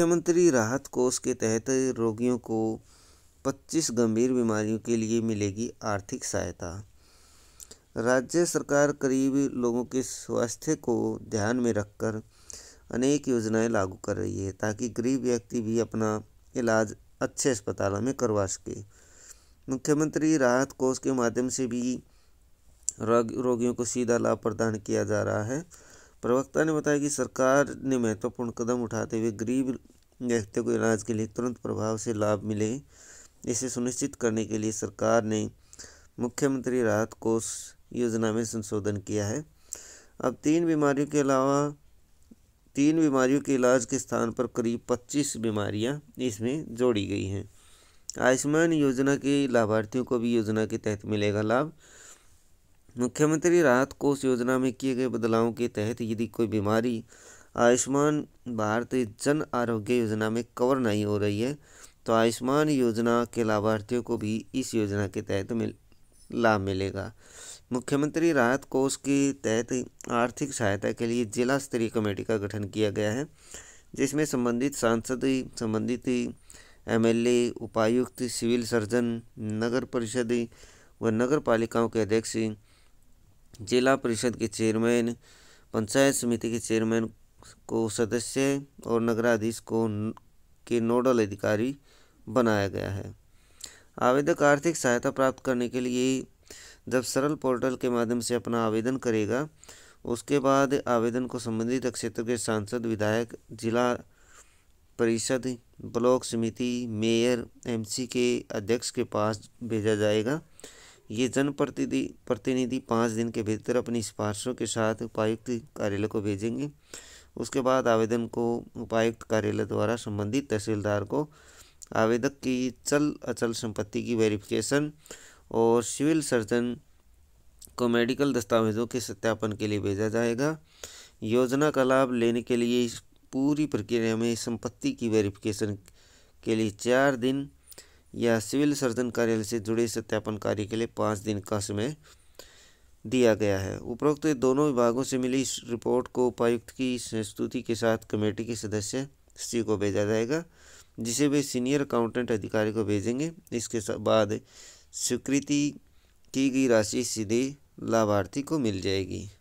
मुख्यमंत्री राहत कोष के तहत रोगियों को 25 गंभीर बीमारियों के लिए मिलेगी आर्थिक सहायता राज्य सरकार करीब लोगों के स्वास्थ्य को ध्यान में रखकर अनेक योजनाएं लागू कर रही है ताकि गरीब व्यक्ति भी अपना इलाज अच्छे अस्पतालों में करवा सके मुख्यमंत्री राहत कोष के माध्यम से भी रोगियों को सीधा लाभ प्रदान किया जा रहा है प्रवक्ता ने बताया कि सरकार ने महत्वपूर्ण कदम उठाते हुए गरीब व्यक्तियों को इलाज के लिए तुरंत प्रभाव से लाभ मिले इसे सुनिश्चित करने के लिए सरकार ने मुख्यमंत्री राहत कोष योजना में संशोधन किया है अब तीन बीमारियों के अलावा तीन बीमारियों के इलाज के स्थान पर करीब 25 बीमारियां इसमें जोड़ी गई हैं आयुष्मान योजना के लाभार्थियों को भी योजना के तहत मिलेगा लाभ मुख्यमंत्री राहत कोष योजना में किए गए बदलावों के तहत यदि कोई बीमारी आयुष्मान भारत जन आरोग्य योजना में कवर नहीं हो रही है तो आयुष्मान योजना के लाभार्थियों को भी इस योजना के तहत मिल लाभ मिलेगा मुख्यमंत्री राहत कोष के तहत आर्थिक सहायता के लिए जिला स्तरीय कमेटी का गठन किया गया है जिसमें संबंधित सांसद संबंधित एमएलए उपायुक्त सिविल सर्जन नगर परिषद व नगर पालिकाओं के अध्यक्ष जिला परिषद के चेयरमैन पंचायत समिति के चेयरमैन को सदस्य और नगराधीश को के नोडल अधिकारी बनाया गया है आवेदक आर्थिक सहायता प्राप्त करने के लिए जब सरल पोर्टल के माध्यम से अपना आवेदन करेगा उसके बाद आवेदन को संबंधित क्षेत्र के सांसद विधायक जिला परिषद ब्लॉक समिति मेयर एमसी के अध्यक्ष के पास भेजा जाएगा ये जनप्रतिनिधि प्रतिनिधि पाँच दिन के भीतर अपनी सिफारिशों के साथ उपायुक्त कार्यालय को भेजेंगे उसके बाद आवेदन को उपायुक्त कार्यालय द्वारा संबंधित तहसीलदार को आवेदक की चल अचल संपत्ति की वेरिफिकेशन और सिविल सर्जन को मेडिकल दस्तावेजों के सत्यापन के लिए भेजा जाएगा योजना का लाभ लेने के लिए इस पूरी प्रक्रिया में संपत्ति की वेरिफिकेशन के लिए चार दिन या सिविल सर्जन कार्यालय से जुड़े सत्यापन कार्य के लिए पाँच दिन का समय दिया गया है उपरोक्त दोनों विभागों से मिली इस रिपोर्ट को उपायुक्त की संस्तुति के साथ कमेटी के सदस्य सी को भेजा जाएगा जिसे वे सीनियर अकाउंटेंट अधिकारी को भेजेंगे इसके बाद स्वीकृति की गई राशि सीधे लाभार्थी को मिल जाएगी